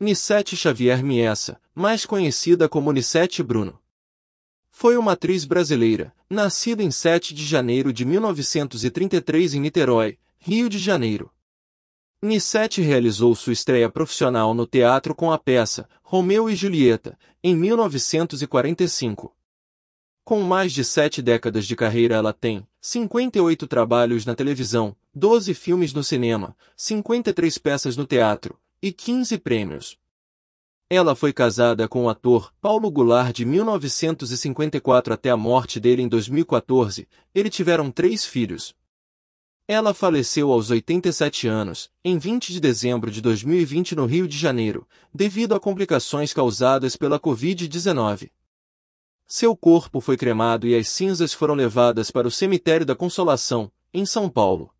Nissete Xavier Miessa, mais conhecida como Nissete Bruno. Foi uma atriz brasileira, nascida em 7 de janeiro de 1933 em Niterói, Rio de Janeiro. Nissete realizou sua estreia profissional no teatro com a peça Romeu e Julieta, em 1945. Com mais de sete décadas de carreira ela tem 58 trabalhos na televisão, 12 filmes no cinema, 53 peças no teatro, e 15 prêmios. Ela foi casada com o ator Paulo Goulart de 1954 até a morte dele em 2014. Ele tiveram três filhos. Ela faleceu aos 87 anos, em 20 de dezembro de 2020 no Rio de Janeiro, devido a complicações causadas pela Covid-19. Seu corpo foi cremado e as cinzas foram levadas para o Cemitério da Consolação, em São Paulo.